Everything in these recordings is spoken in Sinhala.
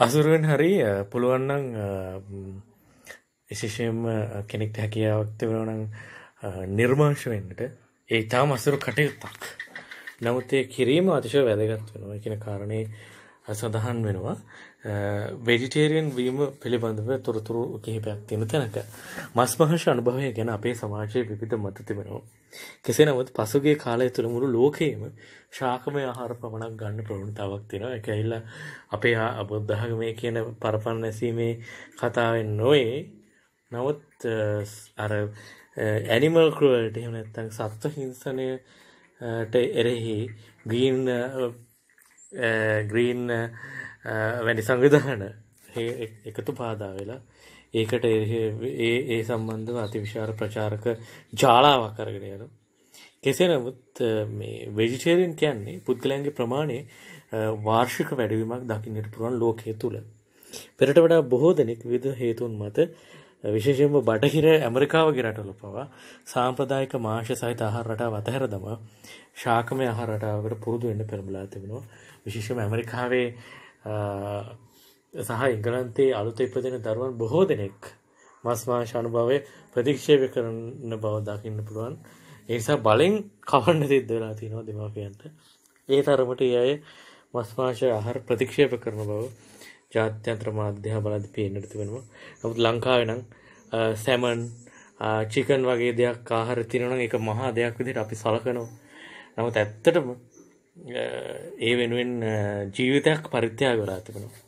අසුරුවෙන් හරි පුළුවන්නන් විශේෂයෙන්ම කෙනෙක්ට හැකියාවක්ත වනන් නිර්මාංශ වෙන්නට ඒ තාම අසුරු කටයුත්තක් නමුත් ඒ කිරීම අතිශය වැදගත් වෙනවා එකන කාරණය සඳහන් වෙනවා වෙජිටේරියන් වීම පිළිබඳව තොරතුරු කිහිපයක් තියෙන තැනක මස් මහංශ අනුභවය ගැන අපේ සමාජයේ විවිධ මත තිබෙනවා. කෙසේ නමුත් පසුගිය කාලය තුළ මුළු ලෝකයේම ශාකමය ආහාර පමණක් ගන්න ප්‍රවණතාවක් තියෙනවා. ඒක ඇවිල්ලා අපේ අබුද්ධඝමයේ කියන පරපන්න ඇසීමේ කතාවෙන් නොවේ. නමුත් අර ඇනිමල් ක්‍රූවල්ටි එහෙම නැත්නම් සත්ත්ව හිංසනයට එරෙහි ග්‍රීන් ග්‍රීන් වැනි සංවිධාන එකතු පාදා වෙලා ඒකට ඒ සම්බන්ධව අතිවිශාර ප්‍රචාරක ජාලාවක් කරගෙන යනු. කෙසේ නමුත් වෙජිටේරෙන් කියන්නේ පුද්ගලයන්ගේ ප්‍රමාණය වාර්ෂික වැඩවීමක් දකින්නට පුරුවන් ලෝකය තුළ. පෙරට වඩා බොහෝ දෙනෙක් විද හේතුන් මත විශේෂෙන්ම බටහිර ඇමරිකාවගේ රටල පවා සාම්ප්‍රදායක මාශ සහිත අහර රටා අතහැර දම ශාකමය අහර රටාවට පුරුදු වෙන්න පෙරඹලා තිබෙනවා විශේෂම ඇමරිකාවේ සහ ඉංගලන්තේ අලුත ඉපදෙන දරුවන් බොහෝ දෙනෙක් මස්මාංශානු භවය ප්‍රතික්ෂේප කරන්න බව දකින්න පුළුවන් ඒසා බලෙන් කවන්න සිද්ධ වෙලා තියෙනවා දෙමාපියන්ට ඒ තරමට අය මස්මාංශ ආහාර ප්‍රතික්ෂේප කරන බව ජාත්‍යන්ත්‍ර මාධ්‍යහ බලද පේනට තිබෙනවා නමුත් ලංකාවෙනම් සැමන් චිකන් වගේ දෙයක් ආහාර තිනනම් එක මහා දෙයක් විදිට අපි සලකනවා නමුත් ඇත්තටම ඒ වෙනුවෙන් ජීවිතයක් පරිත්‍යාග වෙලා තිබෙනවා.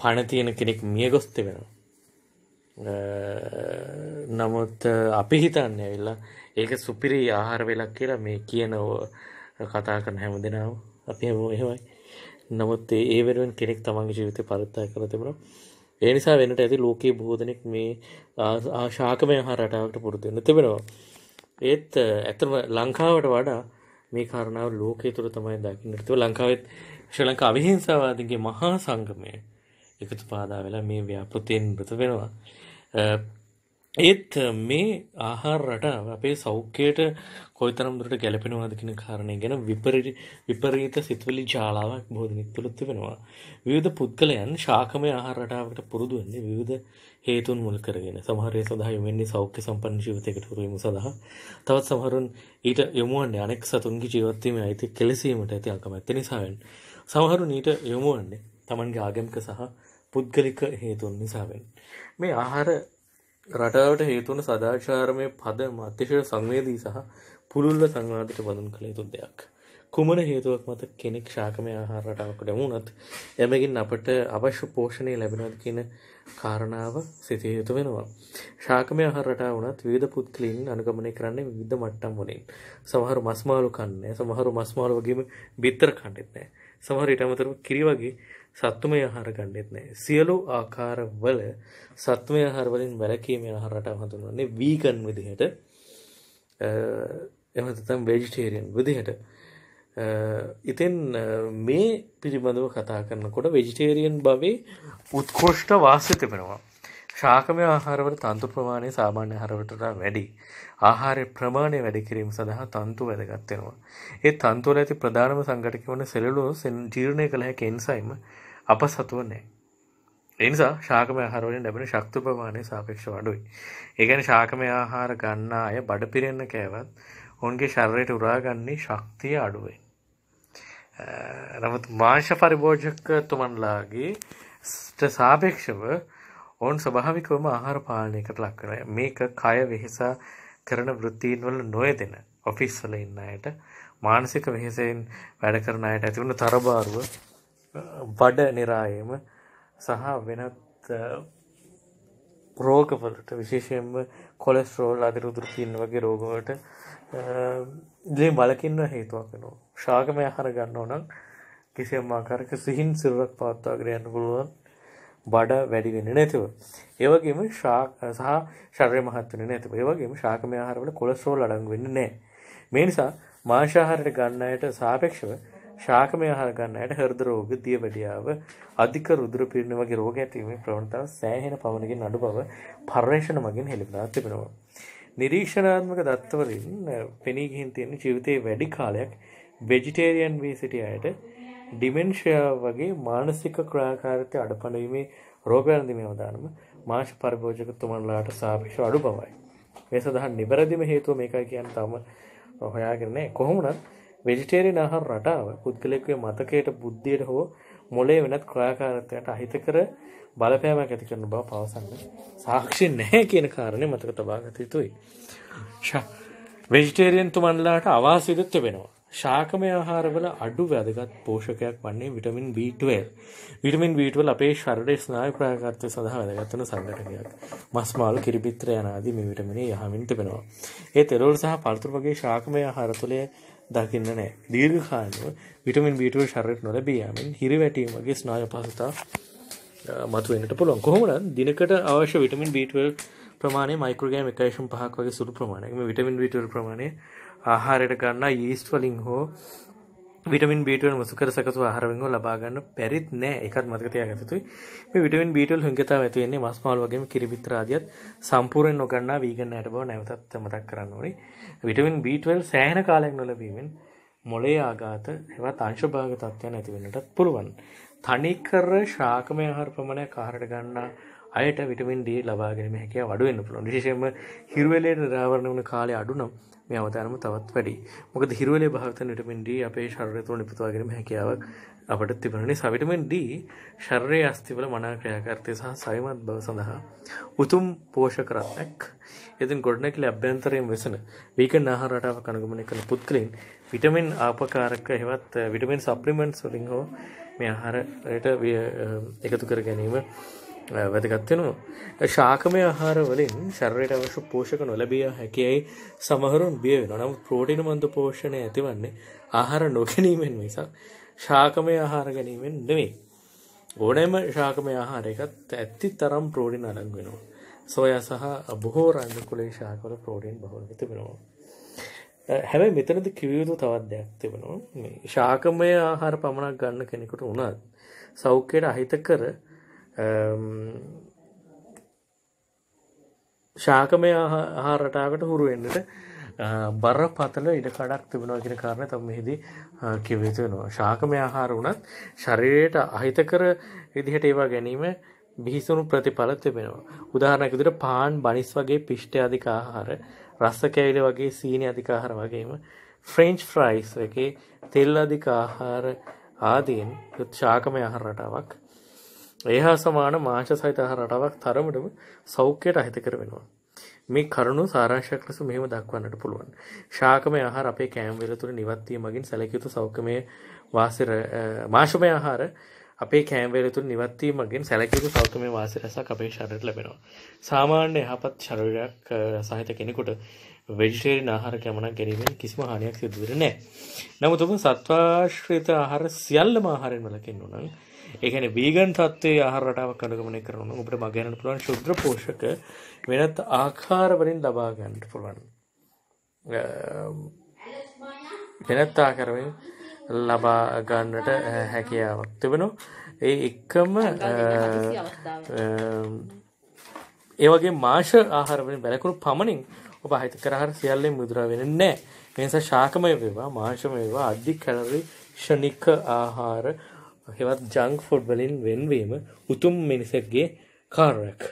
පණ තියෙන කෙනෙක් මිය ගොස් තිබෙනවා. නමුත් අපි හිතන්න ඇවිල්ලා ඒක සුපිරි ආහාර වෙලක් කියලා මේ කියනව කතා කරන හැම දෙනාව අපි හැම එහෙමයි. නමුත් ඒ වෙනුවෙන් කෙනෙක් තමන්ගේ ජීවිතය පරිත්‍යාග කරලා තිබෙනවා. ඒ නිසා වෙනට ඇති ලෝකයේ බොහෝ දෙනෙක් මේ ආශාකමය ආහාර රටාවට පුරුදු වෙන්න තිබෙනවා. ඒත් ඇත්තම ලංකාවට වඩා මේ කාරණාව ලෝකයේ තුර තමයි දකින්නට තියෙන්නේ. ලංකාවෙත් ශ්‍රී ලංකා අවිහිංසාවාදීන්ගේ මහා සංගමය එකතු පාදා වෙලා මේ ව්‍යාපෘතියෙන් බත වෙනවා. ඒත් මේ ආහාර රට අපේ සෞඛ්‍යයට කොයිතරම් දුරට ගැලපෙනවාද කියන කාරණය ගැන විපරිත විපරීත සිතුවිලි ජාලාවක් බොහෝ දෙනෙක් තුළ තිබෙනවා. විවිධ පුද්ගලයන් ශාකමය ආහාර රටාවකට පුරුදු වෙන්නේ විවිධ හේතුන් මුල් කරගෙන. සමහර අය සඳහා යොමු වෙන්නේ සෞඛ්‍ය සම්පන්න ජීවිතයකට හුරු වීම සඳහා. තවත් සමහරුන් ඊට යොමු වන්නේ අනෙක් සතුන්ගේ ජීවත් වීමේ අයිති කෙලසීමට ඇති අකමැත්ත නිසාවෙන්. සමහරුන් ඊට යොමු වන්නේ Tamanගේ ආගමික සහ පුද්ගලික හේතුන් නිසාවෙන්. මේ ආහාර රටාවට හේතුවන සදාචාරමය පද මත්‍යශය සංවේදී සහ පුළුල්ල සංවාධයට බඳන් කළ යුතු දෙයක්. කුමන හේතුවක් මත කෙනෙක් ශාකමය ආහාර රටාවකට මුණත් එමගින් අපට අවශ්‍ය පෝෂණය ලැබෙනද කියන කාරණාව සිතය යුතු වෙනවා. ශාකමය ආහාරටා වනත් විධ පුද්ගලින් අනුගමනය කරන්නේ විද්ධ මට්ටම් වලින්. සමහරු මස්මාලු කන්නේ සමහරු මස්මාලු වගේම බිත්තර කණ්ඩෙත් නෑ. සමහර ඉටමතරම කිරි වගේ සත්තුමය ආහාර ගන්නෙත් නෑ. සියලු ආකාරවල සත්වය ආහාර වලින් වැළකීමේ ආහාර රටාව හඳුන්වන්නේ වීගන් විදිහට එහෙම නැත්නම් වෙජිටේරියන් විදිහට ඉතින් මේ පිළිබඳව කතා කරනකොට වෙජිටේරියන් භවයේ උත්කෘෂ්ඨ වාසය තිබෙනවා. ශාකමය ආහාරවල තන්තු ප්‍රමාණය සාමාන්‍ය ආහාරවලට වැඩි. ආහාර ප්‍රමාණය වැඩි කිරීම සඳහා තන්තු වැදගත් වෙනවා. ඒ තන්තු වල ඇති ප්‍රධානම සංඝටක වන සෙලුලෝස් ජීර්ණය කළ හැකි එන්සයිම් අප සතුව නැහැ. ඒ නිසා ශාකමය ආහාර වලින් ලැබෙන ශක්ති ප්‍රමාණය සාපේක්ෂව අඩුයි. ඒ කියන්නේ ශාකමය ආහාර ගන්න අය බඩ පිරෙන්න කෑවත් ඔවුන්ගේ ශරීරයට උරාගන්නේ ශක්තිය අඩුවෙන්. නමුත් මාංශ පරිභෝජක තුමන්ලාගේ ට සාපේක්ෂව ඔවුන් ස්වභාවිකවම ආහාර පාලනයකට ලක් කරනවා. මේක කය වෙහෙසා කරන වෘත්තීන් වල නොයදෙන ඔෆිස් වල ඉන්න අයට මානසික වෙහෙසෙන් වැඩ කරන අයට ඇති වුණු තරබාරුව බඩ નિરાයම සහ වෙනත් රෝගවලට විශේෂයෙන්ම කොලෙස්ටරෝල් අදිර උදුරු කියන වගේ රෝගවලට ඉලේ බලකින්න හේතුවක් වෙනවා. ශාකමය ආහාර ගන්නෝ නම් කිසියම් ආකාරයක සිහින් සිරුරක් පවත්වාගෙන යන්න පුළුවන්. බඩ වැඩි වෙන නැතිව. ඒවගේම සහ ශරය මහත්වන නැතිව ඒවගේම ශාකමය ආහාරවල කොලස්රෝල් අඩංගු වෙන්න නෑ. මේ නිසා මාංශාහාරයට ගන්නයට සාපේක්ෂව ශාකමය ආහාර ගන්නයට හෘද රෝග, දියවැඩියාව, අධික රුධිර පීඩන වගේ රෝග ඇතිවීමේ ප්‍රවණතාව සෑහෙන පවණකින් අඩු බව පර්යේෂණ මගින් හෙළිදරව් තිබෙනවා. නිරීක්ෂණාත්මක දත්තවලින් පෙනී ගිහින් තියෙන ජීවිතයේ වැඩි කාලයක් වෙජිටේරියන් වී සිටිය අයට ඩිමෙන්ෂයා වගේ මානසික ක්‍රාකාරත්‍ය අඩපනවීමේ රෝගයන්දිම අවධානම මාංශ පරිභෝජක තුමන්ලාට සාපේක්ෂව අඩු බවයි. මේ සඳහන් නිවැරදිම හේතුව මේකයි කියන්නේ තම හොයාගෙන නැහැ. කොහොමුණත් වෙජිටේරියන් ආහාර රටාව පුද්ගලයෙකුගේ මතකයට බුද්ධියට හෝ මොළයේ වෙනත් ක්‍රාකාරත්වයට අහිතකර බලපෑමක් ඇති කරන බව පවසන්න සාක්ෂි නැහැ කියන කාරණේ මතක තබා ගත යුතුයි. වෙජිටේරියන් තුමන්ලාට අවාසියද තිබෙනවා. ශාකමය ආහාරවල අඩු වැදගත් පෝෂකයක් වන්නේ විටමින් B12. විටමින් B12 අපේ ශරීරයේ ස්නායු ප්‍රාණඝාතය සඳහා වැදගත් වන සංගঠකයක්. මස් මාළු කිරිබිත්‍ර යන ආදී මේ විටමින් යහමින් තිබෙනවා. ඒ තෙරවල සහ පළතුරු වගේ ශාකමය ආහාර තුලේ දකින්න නැහැ. දීර්ඝ කාලව විටමින් B12 ශරීරයට නොලැබී යමින් හිරිවැටීම් වගේ ස්නායු පහසුතා මතුවෙන්නට පුළුවන්. කොහොමද දිනකට අවශ්‍ය විටමින් B12 ප්‍රමාණය මයික්‍රෝග්‍රෑම් 1.5ක් වගේ සුළු ප්‍රමාණයක්. මේ විටමින් B12 ප්‍රමාණය ආහාරයට ගන්නා යීස්ට් වලින් හෝ විටමින් බීටවල් මුසුකර සකසු ආහාරවෙන් හෝ ලබා ගන්න බැරිත් නෑ ඒකත් මතක තියාගන්න යුතුයි මේ විටමින් බීටවල් හුඟතාව ඇති වෙන්නේ මස් මාළු වගේම කිරි පිටර ආදියත් සම්පූර්ණයෙන් නොගන්නා වීගන් ඇට බව නැවතත් මතක් කරන්න ඕනේ විටමින් B12 සෑහෙන කාලයක් නොලැබීමෙන් මොළේ ආඝාත හෙවත් අංශභාග තත්ත්වයන් ඇති වෙන්නටත් පුළුවන් තනිකර ශාකමය ආහාර ප්‍රමාණයක් ආහාරයට ගන්නා අයට විටමින් ඩ ලබාගෙන හැකය අඩුවන්න පුළොන් විශේෂම හිරුවලයට රාවරණ වන කාලය අඩුනම් මේ අවතානම තවත් වැඩි මොකද හිරුවලේ භාවිතන විටමින් ඩ අපේ ශරය තුළ නිපතුවාගෙන හැකියාවක් අපට තිබරණ සවිටමෙන් ඩ ශර්ය අස්තිවල මනා ක්‍රයාකර්තය සහ සයිමත් බව සඳහා උතුම් පෝෂකරත්නැක් එතින් ගොඩනැකිල අභ්‍යන්තරයෙන් වෙසන වීකන් ආහාරටාව කනගමන කළ පුද්ගලින් විටමෙන් ආපකාරක හෙවත් විටමෙන් සප්ලිමෙන්ට් සොලින් හෝ මේ ආහාරයට එකතු කර ගැනීම වැදගත් වෙනවා ශාකමය ආහාර වලින් ශරීරයට අවශ්‍ය පෝෂක නොලැබිය හැකියි සමහරුන් බිය වෙනවා නමුත් ප්‍රෝටීන මන්ද පෝෂණය ඇතිවන්නේ ආහාර නොගැනීමෙන් මිසක් ශාකමය ආහාර ගැනීමෙන් නෙවෙයි ඕනෑම ශාකමය ආහාරයකත් ඇති තරම් ප්‍රෝටීන් අඩංගු වෙනවා සෝයා සහ බොහෝ රන්දු කුලේ ශාකවල ප්‍රෝටීන් බහුලව තිබෙනවා හැබැයි මෙතනද කිවියුතු තවත් දෙයක් තිබෙනවා ශාකමය ආහාර පමණක් ගන්න කෙනෙකුට උනත් සෞඛ්‍යයට අහිතකර ශාකමය ආහාරටාවට හුරුවෙන්න්නට බර පතල ඉඩකඩක් තිබෙනවා කියෙන කාරණ තම හිදී කිවතු වෙනවා. ශාකමය ආහාර වනත් ශරීරයට අහිතකර විදිහට ඒවා ගැනීම බිහිසුණු ප්‍රතිඵල තිබෙනවා. උදාහරණකිදිට පාන් බනිස් වගේ පිෂ්ට අධිකාහාර රස්ස කැවිල වගේ සීනි අධිකාහාර වගේම ෆ්‍රෙන්ච් ෆ්‍රයිස් වගේ තෙල් අධිකාහාර ආදීන් යුත් ශාකමය අහරටාවක් ඒහා සමාන මාංශ සහිත රටාවක් තරමටම සෞඛ්‍යයට අහිතකර වෙනවා. මේ කරුණු සාරාංශයක් ලෙස මෙහෙම දක්වන්නට පුළුවන්. ශාකමය ආහාර අපේ කෑම වේල තුල නිවත් වීමකින් සැලකිය යුතු සෞඛ්‍යමය වාසිර මාංශමය ආහාර අපේ කෑම වේල තුල නිවත් වීමකින් සැලකිය යුතු සෞඛ්‍යමය වාසිර රසක් අපේ ශරීරයට ලැබෙනවා. සාමාන්‍ය යහපත් ශරීරයක් සහිත කෙනෙකුට වෙජිටේරියන් ආහාර කැමනක් ගැනීමෙන් කිසිම හානියක් සිදු වෙන්නේ නැහැ. නමුත් ඔබ සත්වාශ්‍රිත ආහාර සියල්ලම ආහාරයෙන් වළකින්න නම් එකන වීගන් තත්වේ ආහරටාව කඩගමනය කරනු ඔබට මගැනට පුළුවන් ශුද්‍ර පෝෂක වෙනත් ආකාරවලින් ලබාගන්නට පුළුවන් වෙනත් ආකරමින් ලබාගන්නට හැකියාවක් තිබෙනු ඒ එක්කම ඒවගේ මාශ ආහරවලින් බැලකුණු පමණින් ඔබ අහිත කරහර සියල්ලෙන් මුදුර වෙන නෑ එනිසා ශාකමය වේවා මාංශමය වේවා අධික කැලරි ෂණික ආහාර හෙවත් ජංක් ෆුඩ් වලින් වෙන්වීම උතුම් මිනිසෙක්ගේ කාර්යක්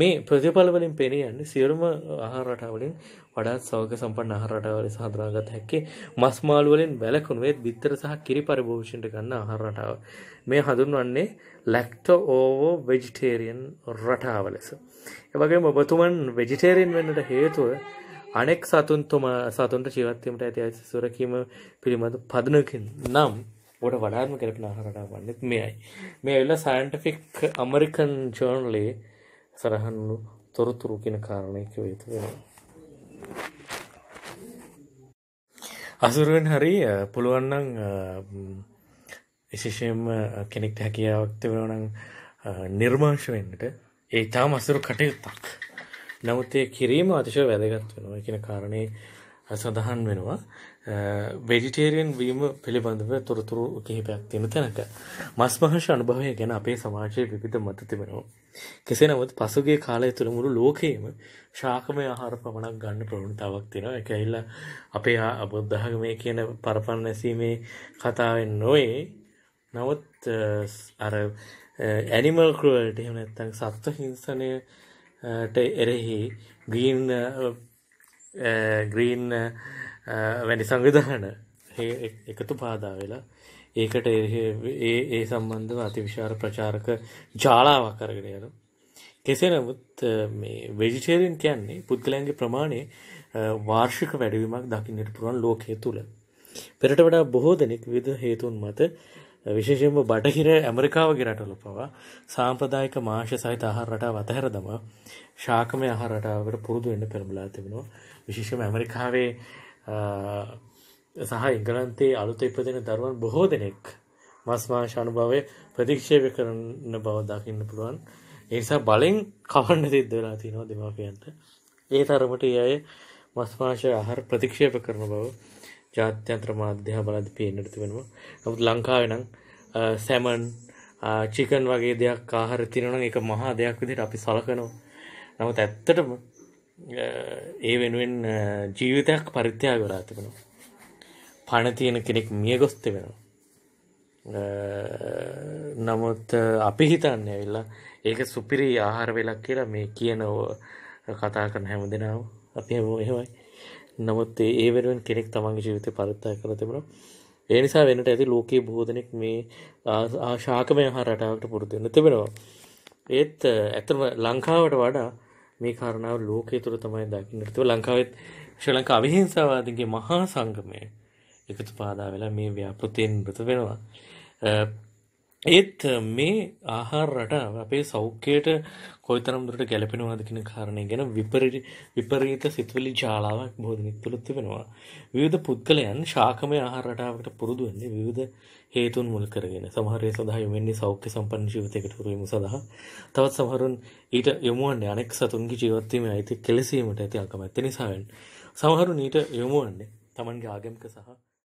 මේ ප්‍රතිඵල වලින් පෙනී යන්නේ සියලුම ආහාර රටාවලින් වඩාත් සෞඛ්‍ය සම්පන්න ආහාර රටාවල සාධනාගත හැකි මස් මාළු වලින් වැළකුණු වේත් බිත්තර සහ කිරි පරිභෝෂණයට ගන්න ආහාර රටාව මේ හඳුන්වන්නේ ලැක්ටෝ ඕවෝ වෙජිටේරියන් රටාව ලෙස ඒ වගේම ඔබතුමන් වෙජිටේරියන් වෙන්නට හේතුව අනෙක් සතුන් තුමා සතුන්ට ජීවත් වීමට ඇති අයිති සුරකීම පිළිබඳ පදනකින් නම් ඔට වඩාත්ම කරපෙන ආහාරකටා වන්නෙත් මෙයයි. මේ ඇවිල්ලා සයන්ටිෆික් ඇමරිකන් ජර්නලේ සරහන් වූ තොරතුරු කියන කාරණය කිව්ව යුතු වෙනවා. අසුරුවෙන් හරි පුළුවන් නම් විශේෂයෙන්ම කෙනෙක්ට හැකියාවක් තිබෙනවා නම් නිර්මාංශ වෙන්නට ඒ තාම අසුරු කටයුත්තක්. නමුත් ඒ කිරීම අතිශය වැදගත් වෙනවා කියන කාරණේ සඳහන් වෙනවා. වෙජිටේරියන් වීම පිළිබඳව තොරතුරු කිහිපයක් තියෙන තැනක මස් මහර්ෂ අනුභවය ගැන අපේ සමාජයේ විවිධ මත තිබෙනවා. කෙසේ නමුත් පසුගිය කාලය තුළ මුළු ලෝකයේම ශාකමය ආහාර පමණක් ගන්න ප්‍රවණතාවක් තියෙනවා. ඒක ඇවිල්ලා අපේ බුද්ධඝමයේ කියන පරපන් නැසීමේ කතාවෙන් නොවේ. නමුත් අර ඇනිමල් ක්‍රූවල්ටි එහෙම නැත්නම් සත්ත්ව හිංසනයට එරෙහි ග්‍රීන් ග්‍රීන් වැනි සංවිධාන එකතු පාදා වෙලා ඒකට ඒ ඒ සම්බන්ධව අතිවිශාර ප්‍රචාරක ජාලාවක් කරගෙන යන කෙසේ නමුත් මේ වෙජිටේරියන් කියන්නේ පුද්ගලයන්ගේ ප්‍රමාණය වාර්ෂික වැඩවීමක් දකින්නට පුළුවන් ලෝකයේ තුල පෙරට වඩා බොහෝ දෙනෙක් විවිධ හේතුන් මත විශේෂයෙන්ම බටහිර ඇමරිකාවගේ රටවල පවා සාම්ප්‍රදායික මාංශ සහිත ආහාර රටාව අතහැර දමා ශාකමය ආහාර රටාවකට පුරුදු වෙන්න පෙළඹලා තිබෙනවා විශේෂයෙන්ම ඇමරිකාවේ සහ ඉංගලන්තයේ අලුත ඉපදෙන දරුවන් බොහෝ දෙනෙක් මස්මාංශ අනුභවය ප්‍රතික්ෂේප කරන්න බව දකින්න පුළුවන් ඒසා බලෙන් කවන්න සිද්ධ වෙලා තියෙනවා දෙමාපියන්ට ඒ තරමට ඒ අය මස්මාංශ ආහාර ප්‍රතික්ෂේප කරන බව ජාත්‍යන්තර මාධ්‍ය බලද්දි පේන්නට තිබෙනවා නමුත් ලංකාවේ නම් සැමන් චිකන් වගේ දෙයක් ආහාර තියෙනවා නම් ඒක මහා දෙයක් විදිහට අපි සලකනවා නමුත් ඇත්තටම ඒ වෙනුවෙන් ජීවිතයක් පරිත්‍යාග වෙලා තිබෙනවා. පණ තියෙන කෙනෙක් මියගොස් තිබෙනවා. නමුත් අපි හිතන්න ඇවිල්ලා ඒක සුපිරි ආහාර වෙලක් කියලා මේ කියනව කතා කරන හැම දෙනාව අපි හැම එහෙමයි. නමුත් ඒ වෙනුවෙන් කෙනෙක් තමන්ගේ ජීවිතය පරිත්‍යාග කරලා තිබෙනවා. ඒ නිසා වෙනට ඇති ලෝකයේ බොහෝ දෙනෙක් මේ ශාකමය ආහාර රටාවට පුරුදු වෙන්න තිබෙනවා. ඒත් ඇත්තම ලංකාවට වඩා මේ කාරණාව ලෝකයේ තුර තමයි දකින්නට තියෙන්නේ. ලංකාවෙත් ශ්‍රී ලංකා අවිහිංසාවාදීන්ගේ මහා සංගමය එකතු පාදා වෙලා මේ ව්‍යාපෘතියෙන් මృత වෙනවා. ඒත් මේ ආහාරට අපේ සෞඛ්‍යයට කොයිතරම් දුරට ගැලපෙනවාද කියන කාරණය ගැන විපරි විපරීත සිතුවිලි ජාලාවක් බොහෝ දෙනෙක් තුළ තිබෙනවා. විවිධ පුද්ගලයන් ශාකමය ආහාර රටාවකට පුරුදු වෙන්නේ විවිධ හේතුන් මුල් කරගෙන. සමහර අය සඳහා යොමු වෙන්නේ සෞඛ්‍ය සම්පන්න ජීවිතයකට හුරු සඳහා. තවත් සමහරුන් ඊට යොමු වන්නේ අනෙක් සතුන්ගේ ජීවත් වීමේ අයිති කෙලසීමට ඇති අකමැත්ත නිසා වෙන්නේ. සමහරුන් ඊට යොමු වන්නේ Tamanගේ ආගමික සහ